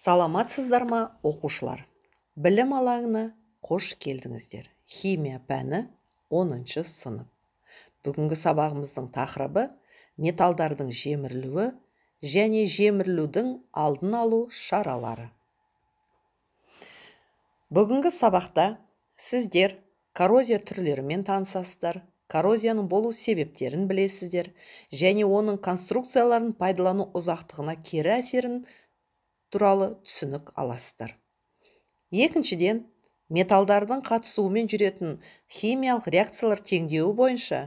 саламатсыздар ма оқушылар білім алаңына қош келдіңіздер химия пәні 10 сынып бүгінгі сабағымыздың тақырыбы металдардың жемірілуі және жемірілудің алдын алу шаралары бүгінгі сабақта сіздер коррозия түрлерімен танысасыздар коррозияның болу себептерін білесіздер және оның конструкцияларын пайдалану ұзақтығына кері әсерін туралы түсінік аласыздар екіншіден металдардың қатысуымен жүретін химиялық реакциялар теңдеуі бойынша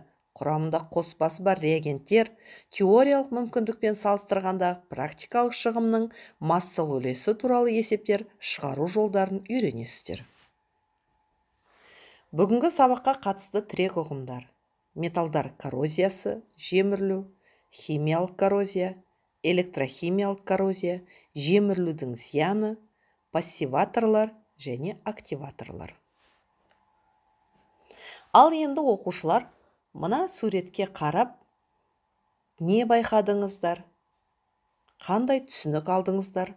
құрамында қоспасы бар реагенттер теориялық мүмкіндікпен салыстырғанда практикалық шығымның массалы үлесі туралы есептер шығару жолдарын үйренесіздер бүгінгі сабаққа қатысты тірек ұғымдар металдар коррозиясы жемірілу химиялық коррозия электрохимиялық коррозия жемірілудің зияны пассиваторлар және активаторлар ал енді оқушылар мына суретке қарап не байқадыңыздар қандай түсінік алдыңыздар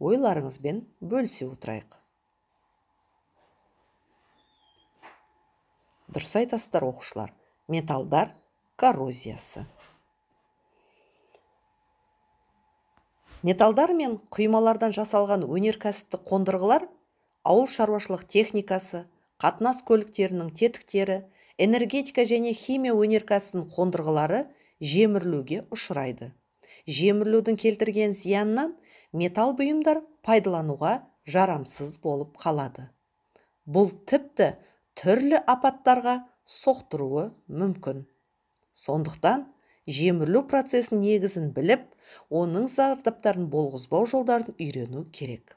ойларыңызбен бөлісе отырайық дұрыс айтасыздар оқушылар металдар коррозиясы металдар мен құймалардан жасалған өнеркәсіптік қондырғылар ауыл шаруашылық техникасы қатынас көліктерінің тетіктері энергетика және химия өнеркәсібінің қондырғылары жемірілуге ұшырайды жемірілудің келтірген зиянынан металл бұйымдар пайдалануға жарамсыз болып қалады бұл тіпті түрлі апаттарға соқтыруы мүмкін сондықтан жемірілу процесінің негізін біліп оның зардаптарын болғызбау жолдарын үйрену керек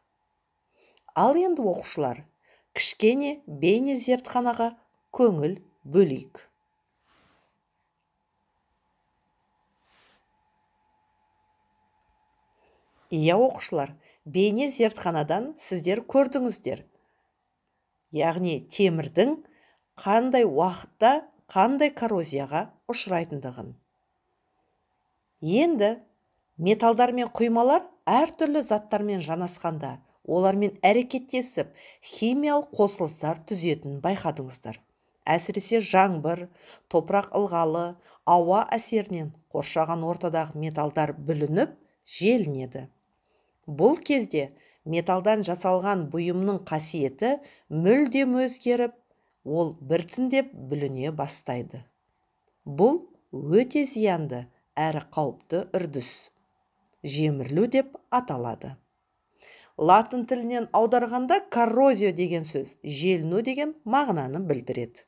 ал енді оқушылар кішкене бейне зертханаға көңіл бөлейік иә оқушылар бейне зертханадан сіздер көрдіңіздер яғни темірдің қандай уақытта қандай коррозияға ұшырайтындығын енді металдар мен құймалар әртүрлі заттармен жанасқанда олармен әрекеттесіп химиялық қосылыстар түзетінін байқадыңыздар әсіресе жаңбыр топырақ ылғалы ауа әсерінен қоршаған ортадағы металдар бүлініп желінеді бұл кезде металдан жасалған бұйымның қасиеті мүлдем өзгеріп ол біртіндеп бүліне бастайды бұл өте зиянды әрі қауіпті үрдіс жемірлу деп аталады латын тілінен аударғанда коррозия деген сөз желіну деген мағынаны білдіреді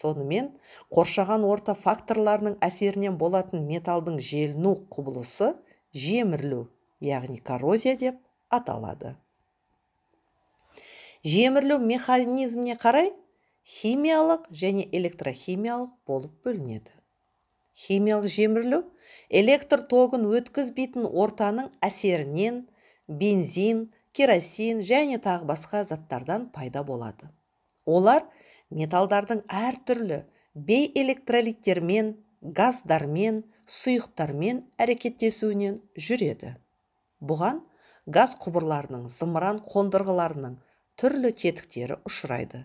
сонымен қоршаған орта факторларының әсерінен болатын металдың желіну құбылысы жемірлу яғни коррозия деп аталады жемірлеу механизміне қарай химиялық және электрохимиялық болып бөлінеді химиялық жемірлеу электр тогын өткізбейтін ортаның әсерінен бензин керосин және тағы басқа заттардан пайда болады олар металдардың әртүрлі бейэлектролиттермен газдармен сұйықтармен әрекеттесуінен жүреді бұған газ құбырларының зымыран қондырғыларының түрлі тетіктері ұшырайды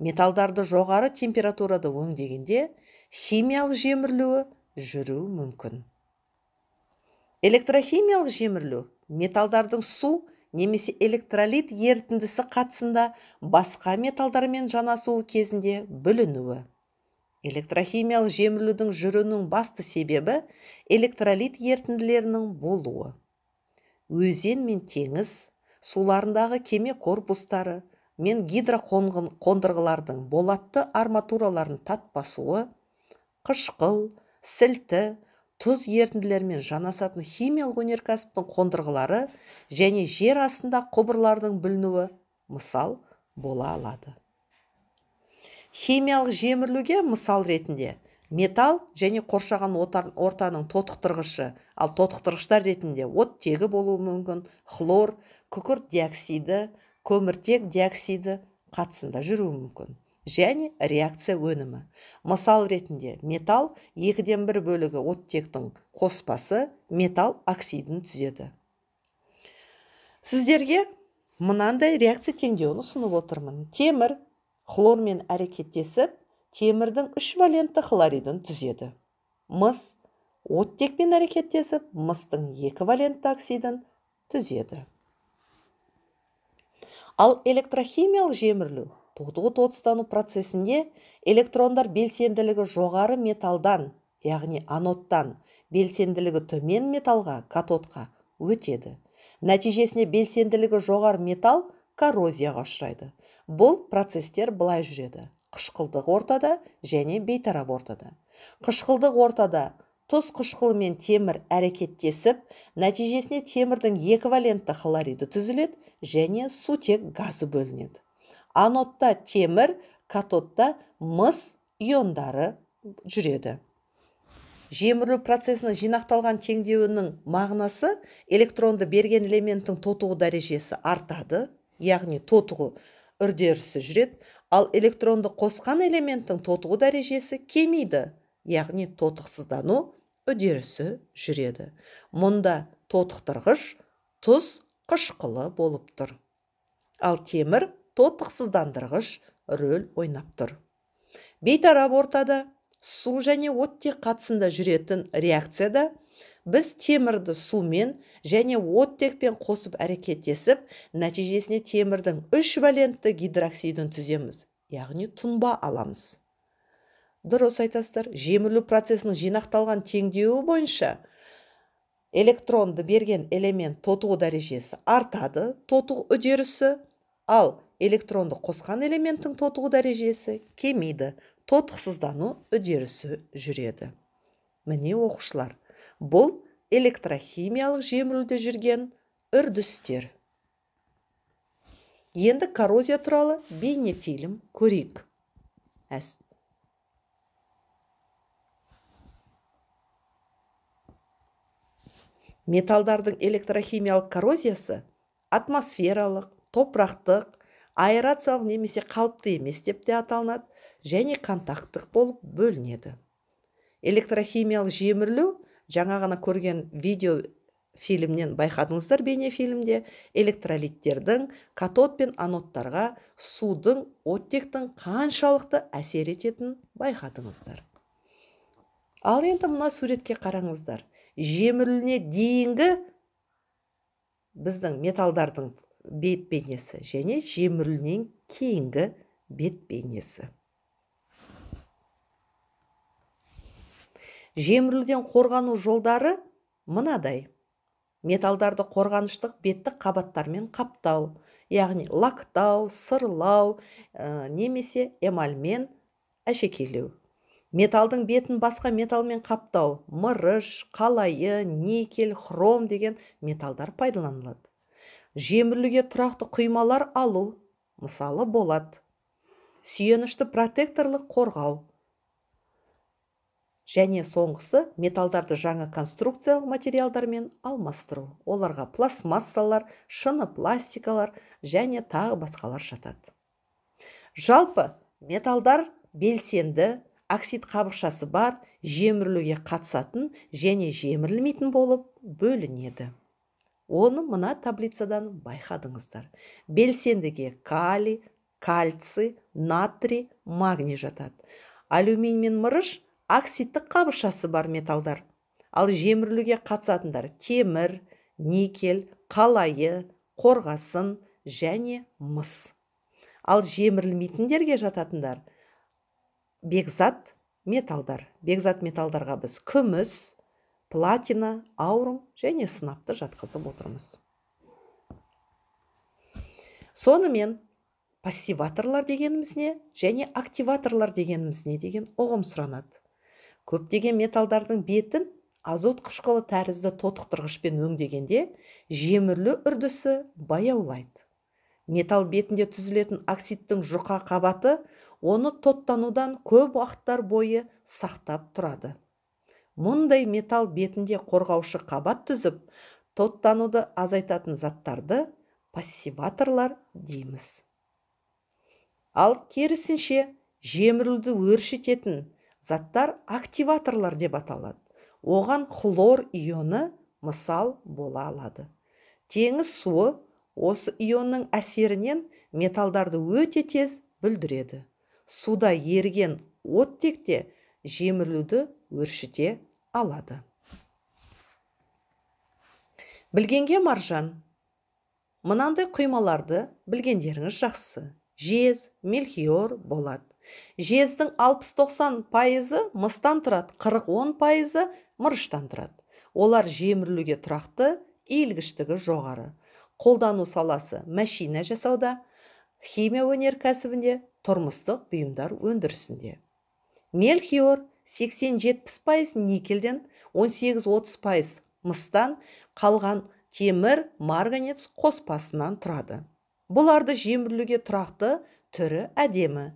металдарды жоғары температурада өңдегенде химиялық жемірілуі жүруі мүмкін электрохимиялық жемірілу металдардың су немесе электролит ерітіндісі қатысында басқа металдармен жанасуы кезінде бүлінуі электрохимиялық жемірілудің жүруінің басты себебі электролит ерітінділерінің болуы өзен мен теңіз суларындағы кеме корпустары мен қондырғылардың болатты арматураларын тат қышқыл сілті тұз ерітінділерімен жанасатын химиялық өнеркәсіптің қондырғылары және жер астында құбырлардың бүлінуі мысал бола алады химиялық жемірілуге мысал ретінде металл және қоршаған ортаның тотықтырғышы ал тотықтырғыштар ретінде оттегі болуы мүмкін хлор күкірт диоксиді көміртек диоксиді қатысында жүруі мүмкін және реакция өнімі мысал ретінде металл екіден бір бөлігі оттектің қоспасы металл оксидін түзеді сіздерге мынандай реакция теңдеуін ұсынып отырмын темір хлормен әрекеттесіп темірдің үш валентті хлоридін түзеді мыс оттекпен әрекеттесіп мыстың екі валентті оксидін түзеді ал электрохимиялық жемірілу тотығу тотыстану процесінде электрондар белсенділігі жоғары металдан яғни анодтан белсенділігі төмен металға катодқа өтеді нәтижесінде белсенділігі жоғары металл коррозияға ұшырайды бұл процестер былай жүреді қышқылдық ортада және бейтарап ортада қышқылдық ортада тұз қышқылы мен темір әрекеттесіп нәтижесінде темірдің екі хлориді түзіледі және сутек газы бөлінеді анодта темір катодта мыс иондары жүреді жемірілу процесінің жинақталған теңдеуінің мағынасы электронды берген элементтің тотығу дәрежесі артады яғни тотығу үрдерісі жүреді ал электронды қосқан элементтің тотығу дәрежесі кемейді яғни тотықсыздану үдерісі жүреді мұнда тотықтырғыш тұз қышқылы болып тұр ал темір тотықсыздандырғыш рөл ойнап тұр бейтарап ортада су және оттек қатысында жүретін реакцияда біз темірді сумен және оттекпен қосып әрекеттесіп нәтижесінде темірдің үш валентті гидроксидін түземіз яғни тұнба аламыз дұрыс айтасыздар жемірілу процесінің жинақталған теңдеуі бойынша электронды берген элемент тотығу дәрежесі артады тотығу үдерісі ал электронды қосқан элементтің тотығу дәрежесі кемейді тотықсыздану үдерісі жүреді міне оқушылар бұл электрохимиялық жемірілуде жүрген үрдістер енді коррозия туралы бейнефильм көрейік металдардың электрохимиялық коррозиясы атмосфералық топырақтық аэрациялық немесе қалыпты емес деп те аталынады және контакттық болып бөлінеді электрохимиялық жемірлеу жаңа ғана көрген видео фильмнен байқадыңыздар бейнефильмде электролиттердің катод пен анодтарға судың оттектің қаншалықты әсер ететінін байқадыңыздар ал енді мына суретке қараңыздар жемірілуіне дейінгі біздің металдардың бет бейнесі және жемірілуінен кейінгі бет бейнесі жемірілуден қорғану жолдары мынадай металдарды қорғаныштық бетті қабаттармен қаптау яғни лактау сырлау ә, немесе эмальмен әшекейлеу металдың бетін басқа металмен қаптау мырыш қалайы никель хром деген металдар пайдаланылады жемірілуге тұрақты құймалар алу мысалы болат сүйенішті протекторлық қорғау және соңғысы металдарды жаңа конструкциялық материалдармен алмастыру оларға пластмассалар шыны пластикалар және тағы басқалар жатады жалпы металдар белсенді оксид қабыршасы бар жемірілуге қатысатын және жемірілмейтін болып бөлінеді оны мына таблицадан байқадыңыздар белсендіге калий кальций натрий магний жатады алюминий мен мырыш оксидтік қабыршасы бар металдар ал жемірілуге қатысатындар темір никель қалайы қорғасын және мыс ал жемірілмейтіндерге жататындар бекзат металдар бекзат металдарға біз күміс платина аурум және сынапты жатқызып отырмыз сонымен пассиваторлар дегеніміз не және активаторлар дегеніміз не деген ұғым сұранады көптеген металдардың бетін азот қышқылы тәрізді тотықтырғышпен өңдегенде жемірлі үрдісі баяулайды металл бетінде түзілетін оксидтің жұқа қабаты оны тоттанудан көп уақыттар бойы сақтап тұрады мұндай металл бетінде қорғаушы қабат түзіп тоттануды азайтатын заттарды пассиваторлар дейміз ал керісінше жемірілді өршітетін заттар активаторлар деп аталады оған хлор ионы мысал бола алады теңіз суы осы ионның әсерінен металдарды өте тез бүлдіреді суда еріген оттекте жемірілуді өршіте алады білгенге маржан мынандай құймаларды білгендеріңіз жақсы жез мельхиор болады. жездің 60-90 пайызы мыстан тұрады 40-10 пайызы мырыштан тұрады олар жемірілуге тұрақты иілгіштігі жоғары қолдану саласы машина жасауда химия өнеркәсібінде тұрмыстық бұйымдар өндірісінде мельхиор 80-70 пайыз никельден 18-30 пайыз мыстан қалған темір марганец қоспасынан тұрады бұларды жемірілуге тұрақты түрі әдемі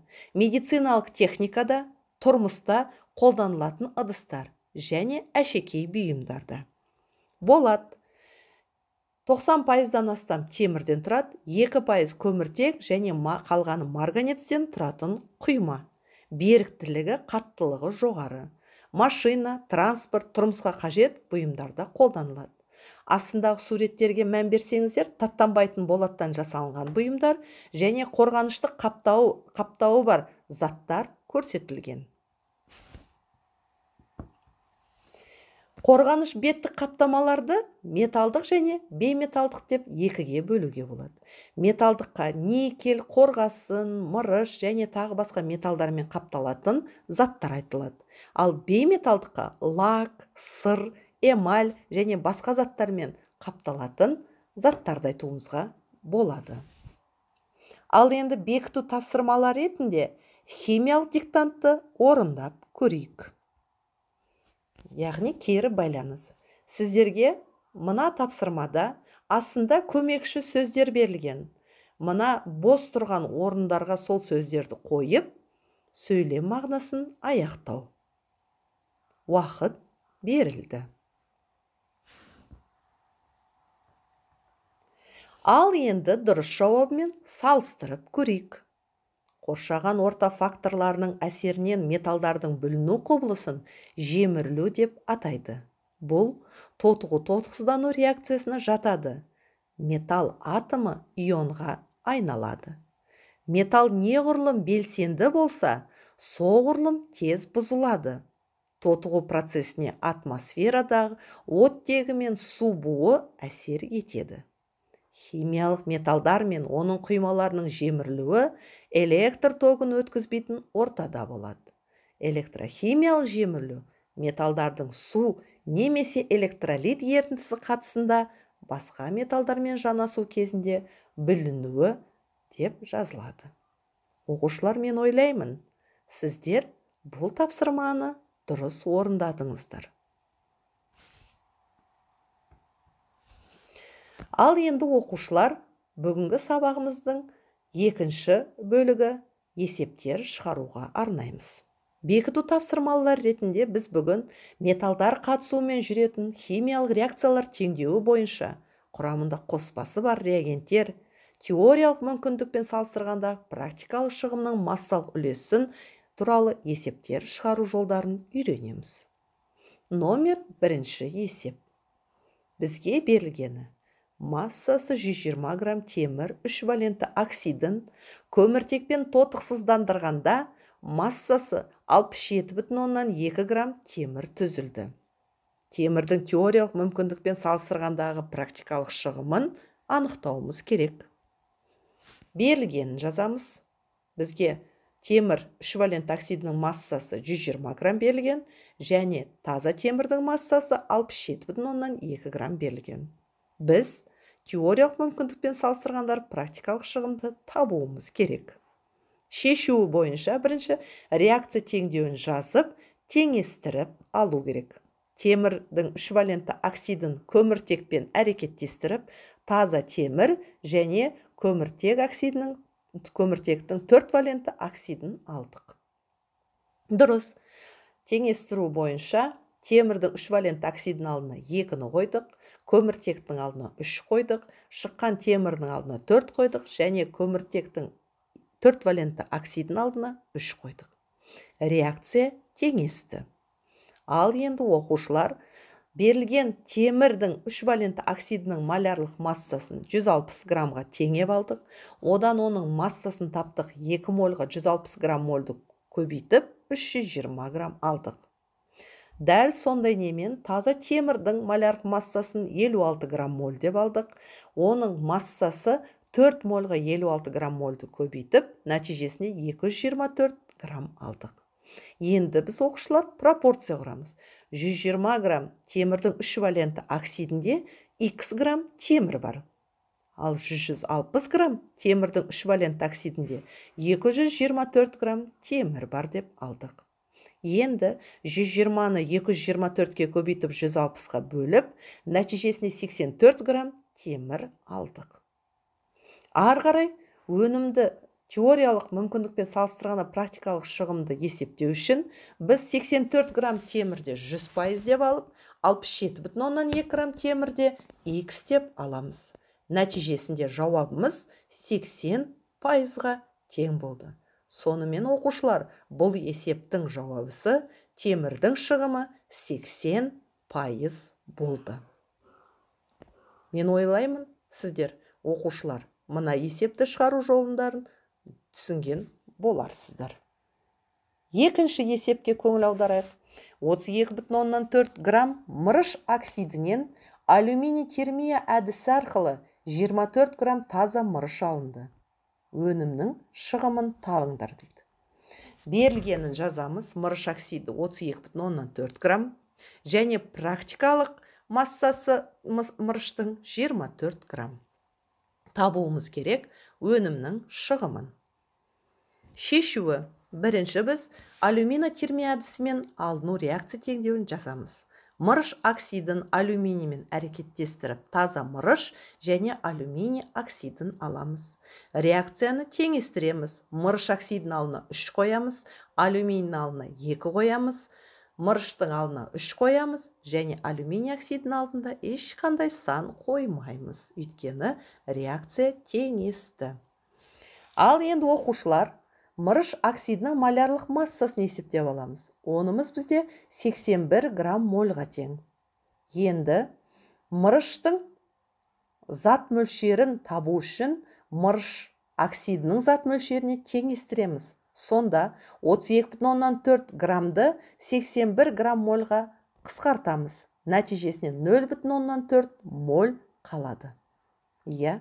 медициналық техникада тұрмыста қолданылатын ыдыстар және әшекей бұйымдарда болат 90 пайыздан астам темірден тұрады 2% пайыз көміртек және қалғаны марганецтен тұратын құйма беріктілігі қаттылығы жоғары машина транспорт тұрмысқа қажет бұйымдарда қолданылады асындағы суреттерге мән берсеңіздер таттанбайтын болаттан жасалынған бұйымдар және қорғаныштық қаптауы, қаптауы бар заттар көрсетілген қорғаныш беттік қаптамаларды металдық және бейметалдық деп екіге бөлуге болады металдыққа никель қорғасын мырыш және тағы басқа металдармен қапталатын заттар айтылады ал бейметалдыққа лак сыр эмаль және басқа заттармен қапталатын заттарды айтуымызға болады ал енді бекіту тапсырмалары ретінде химиялық диктантты орындап көрейік яғни кері байланыс сіздерге мына тапсырмада астында көмекші сөздер берілген мына бос тұрған орындарға сол сөздерді қойып сөйлем мағынасын аяқтау уақыт берілді ал енді дұрыс жауабымен салыстырып көрейік қоршаған орта факторларының әсерінен металдардың бүліну құбылысын жемірілу деп атайды бұл тотығу тотықсыздану реакциясына жатады металл атомы ионға айналады металл неғұрлым белсенді болса соғұрлым тез бұзылады тотығу процесіне атмосферадағы оттегі мен су буы әсер етеді химиялық металдар мен оның құймаларының жемірілуі электр тогын өткізбейтін ортада болады электрохимиялық жемірілу металдардың су немесе электролит ерітіндісі қатысында басқа металдармен жанасу кезінде бүлінуі деп жазылады оқушылар мен ойлаймын сіздер бұл тапсырманы дұрыс орындадыңыздар ал енді оқушылар бүгінгі сабағымыздың екінші бөлігі есептер шығаруға арнаймыз бекіту тапсырмалар ретінде біз бүгін металдар қатысуымен жүретін химиялық реакциялар теңдеуі бойынша құрамында қоспасы бар реагенттер теориялық мүмкіндікпен салыстырғанда практикалық шығымның массалық үлесін туралы есептер шығару жолдарын үйренеміз номер бірінші есеп бізге берілгені массасы 120 грамм темір 3 валентті оксидін көміртекпен тотықсыздандырғанда массасы 67,2 грамм темір түзілді темірдің теориялық мүмкіндікпен салыстырғандағы практикалық шығымын анықтауымыз керек берілгенін жазамыз бізге темір 3 валент оксидінің массасы 120 грамм берілген және таза темірдің массасы 67,2 грамм берілген біз теориялық мүмкіндікпен салыстырғандар практикалық шығымды табуымыз керек шешуі бойынша бірінші реакция теңдеуін жазып теңестіріп алу керек темірдің үш валентті оксидін көміртекпен әрекеттестіріп таза темір және көміртек оксидінің көміртектің төрт валентті оксидін алдық дұрыс теңестіру бойынша темірдің үш валент оксидінің алдына екіні қойдық көміртектің алдына үш қойдық шыққан темірдің алдына төрт қойдық және көміртектің төрт валентті оксидінің алдына үш қойдық реакция теңесті ал енді оқушылар берілген темірдің үш валентті оксидінің малярлық массасын 160 граммға теңеп алдық одан оның массасын таптық 2 мольға 160 грамм мольді көбейтіп 320 грамм алдық дәл сондай немен таза темірдің малярх массасын 56 грамм моль деп алдық оның массасы 4 мольға 56 грамм мольді көбейтіп нәтижесіне 224 грамм алдық енді біз оқушылар пропорция құрамыз 120 грамм темірдің үш валенті оксидінде x грамм темір бар ал 160 грамм темірдің үш валенті оксидінде 224 грамм темір бар деп алдық енді 120-ны 224-ке көбейтіп 160-ға бөліп нәтижесіне 84 грамм темір алдық Арғарай, өнімді теориялық мүмкіндікпен салыстырғана практикалық шығымды есептеу үшін біз 84 грамм темірде 100 деп алып 67 бүтін грамм темірде x деп аламыз нәтижесінде жауабымыз 80 ға тең болды сонымен оқушылар бұл есептің жауабысы темірдің шығымы 80 пайыз болды мен ойлаймын сіздер оқушылар мына есепті шығару жолындарын түсінген боларсыздар екінші есепке көңіл аударайық 32,4 бүтін оннан грамм мырыш оксидінен алюминий термия әдісі арқылы 24 грамм таза мырыш алынды өнімнің шығымын табыңдар дейді берілгенін жазамыз мырыш оксиді 32,4 грамм және практикалық массасы мырыштың 24 грамм табуымыз керек өнімнің шығымын шешуі бірінші біз алюминотермия әдісімен алыну реакция теңдеуін жазамыз мырыш оксидін алюминиймен әрекеттестіріп таза мырыш және алюминий оксидін аламыз реакцияны теңестіреміз мырыш оксидін алдына үш қоямыз алюминийдің алдына екі қоямыз мырыштың алдына үш қоямыз және алюминий оксидінің алдында ешқандай сан қоймаймыз өйткені реакция теңесті ал енді оқушылар мырыш оксидінің малярлық массасын есептеп аламыз онымыз бізде 81 грамм мольға тең енді мырыштың зат мөлшерін табу үшін мырыш оксидінің зат мөлшеріне теңестіреміз сонда 32,4 граммды 81 грамм мольға қысқартамыз нәтижесінде 0,4 моль қалады иә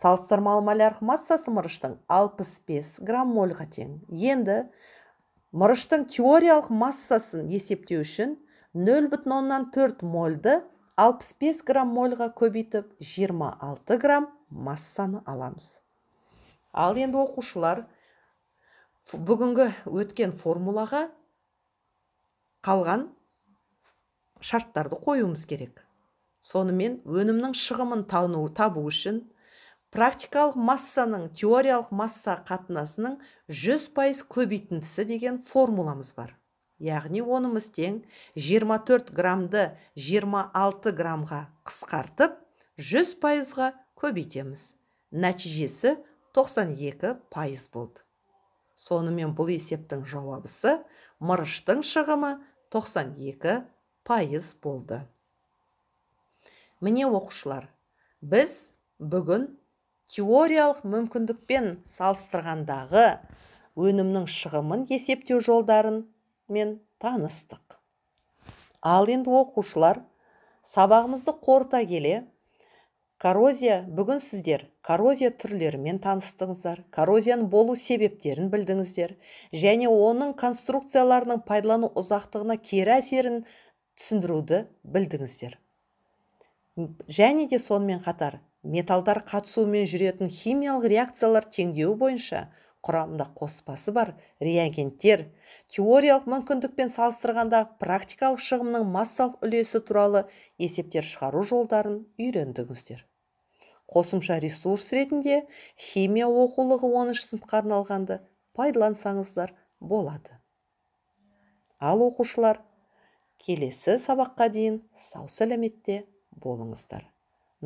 салыстырмалы малярлық массасы мырыштың 65 грамм мольға тең енді мырыштың теориялық массасын есептеу үшін 0,4 мольды 65 грамм мольға көбейтіп 26 грамм массаны аламыз ал енді оқушылар бүгінгі өткен формулаға қалған шарттарды қоюымыз керек сонымен өнімнің шығымын табу үшін практикалық массаның теориялық масса қатынасының 100 пайыз көбейтіндісі деген формуламыз бар яғни онымыз тең 24 граммды 26 граммға қысқартып 100 пайызға көбейтеміз нәтижесі 92 пайыз болды сонымен бұл есептің жауабысы мырыштың шығымы 92 пайыз болды міне оқушылар біз бүгін теориялық мүмкіндікпен салыстырғандағы өнімнің шығымын есептеу жолдарын мен таныстық ал енді оқушылар сабағымызды қорыта келе коррозия бүгін сіздер коррозия түрлерімен таныстыңыздар коррозияның болу себептерін білдіңіздер және оның конструкцияларының пайдалану ұзақтығына кері әсерін түсіндіруді білдіңіздер және де сонымен қатар металдар қатысуымен жүретін химиялық реакциялар теңдеуі бойынша құрамында қоспасы бар реагенттер теориялық мүмкіндікпен салыстырғанда практикалық шығымның массалық үлесі туралы есептер шығару жолдарын үйрендіңіздер қосымша ресурс ретінде химия оқулығы 10 сыныпқа арналғанды пайдалансаңыздар болады ал оқушылар келесі сабаққа дейін сау сәлеметте болыңыздар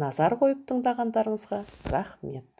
назар қойып тыңдағандарыңызға рахмет